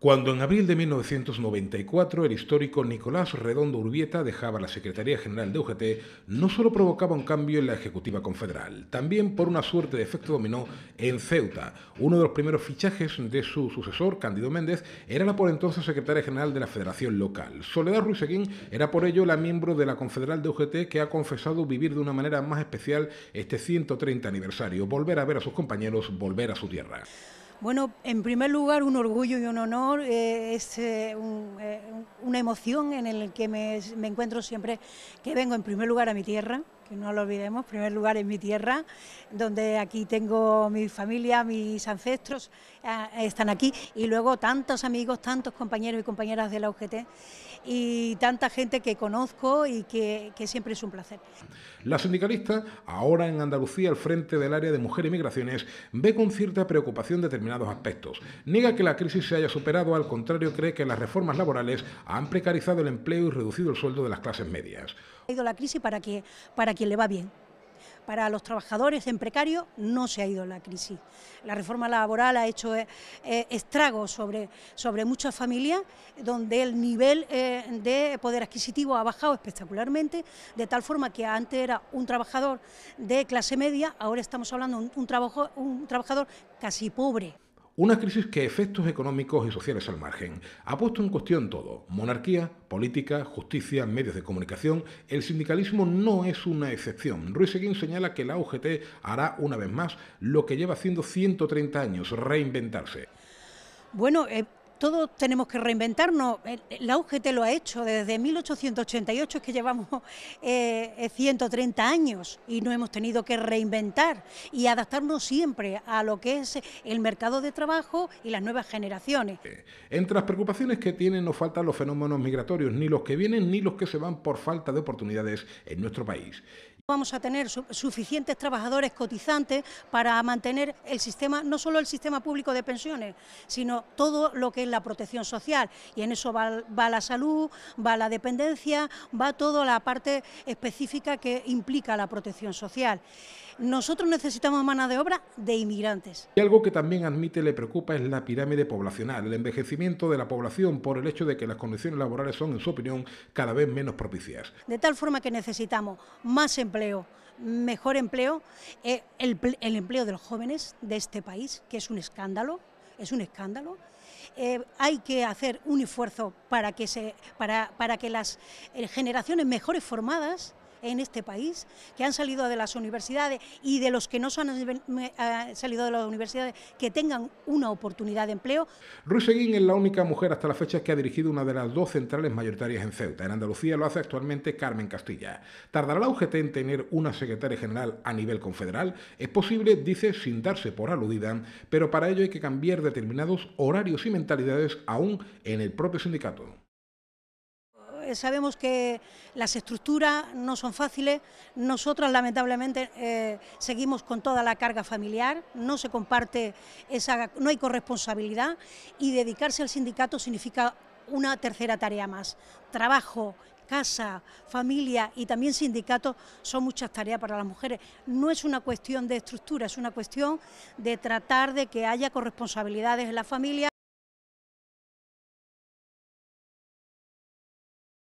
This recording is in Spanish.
cuando en abril de 1994 el histórico Nicolás Redondo Urbieta dejaba la Secretaría General de UGT, no solo provocaba un cambio en la Ejecutiva Confederal, también por una suerte de efecto dominó en Ceuta. Uno de los primeros fichajes de su sucesor, Cándido Méndez, era la por entonces Secretaria General de la Federación Local. Soledad Ruiseguín era por ello la miembro de la Confederal de UGT que ha confesado vivir de una manera más especial este 130 aniversario, volver a ver a sus compañeros, volver a su tierra. Bueno, en primer lugar, un orgullo y un honor, eh, es eh, eh, una emoción en la que me encuentro siempre que vengo en primer lugar a mi tierra, que no lo olvidemos, primer lugar en mi tierra, donde aquí tengo mi familia, mis ancestros eh, están aquí y luego tantos amigos, tantos compañeros y compañeras de la UGT y tanta gente que conozco y que, siempre es un placer. La sindicalista, ahora en Andalucía al frente del área de mujer y migraciones, ve con cierta preocupación determinados aspectos. Niega que la crisis se haya superado, al contrario cree que las reformas laborales han precarizado el empleo y reducido el sueldo de las clases medias. Ha ido la crisis para que, para quien le va bien. Para los trabajadores en precario no se ha ido la crisis. La reforma laboral ha hecho eh, eh, estragos sobre, sobre muchas familias donde el nivel eh, de poder adquisitivo ha bajado espectacularmente, de tal forma que antes era un trabajador de clase media, ahora estamos hablando de un, trabajo, un trabajador casi pobre. Una crisis que efectos económicos y sociales al margen ha puesto en cuestión todo. Monarquía, política, justicia, medios de comunicación. El sindicalismo no es una excepción. Ruiz Seguín señala que la UGT hará una vez más lo que lleva haciendo 130 años, reinventarse. Bueno, eh, todos tenemos que reinventarnos. La UGT lo ha hecho desde 1888, es que llevamos 130 eh, eh, años y no hemos tenido que reinventar y adaptarnos siempre a lo que es el mercado de trabajo y las nuevas generaciones. Eh, entre las preocupaciones que tienen nos faltan los fenómenos migratorios, ni los que vienen ni los que se van por falta de oportunidades en nuestro país. Vamos a tener suficientes trabajadores cotizantes para mantener el sistema, no solo el sistema público de pensiones, sino todo lo que es la protección social. Y en eso va, la salud, va la dependencia, va toda la parte específica que implica la protección social. Nosotros necesitamos mano de obra de inmigrantes. Y algo que también admite le preocupa es la pirámide poblacional, el envejecimiento de la población por el hecho de que las condiciones laborales son, en su opinión, cada vez menos propicias. De tal forma que necesitamos más empleo mejor empleo, eh, el, empleo de los jóvenes de este país, que es un escándalo, es un escándalo. Eh, hay que hacer un esfuerzo para que, se, para, para que las eh, generaciones mejores formadas en este país, que han salido de las universidades y de los que no eh, han salido de las universidades, que tengan una oportunidad de empleo. Ruiz Seguín es la única mujer hasta la fecha que ha dirigido una de las dos centrales mayoritarias en Ceuta. En Andalucía lo hace actualmente Carmen Castilla. ¿Tardará la UGT en tener una secretaria general a nivel confederal? Es posible, dice, sin darse por aludida, pero para ello hay que cambiar determinados horarios y mentalidades aún en el propio sindicato. Eh, sabemos que las estructuras no son fáciles, Nosotras, lamentablemente eh, seguimos con toda la carga familiar, no se comparte, esa, no hay corresponsabilidad y dedicarse al sindicato significa una tercera tarea más. Trabajo, casa, familia y también sindicato son muchas tareas para las mujeres. No es una cuestión de estructura, es una cuestión de tratar de que haya corresponsabilidades en la familia.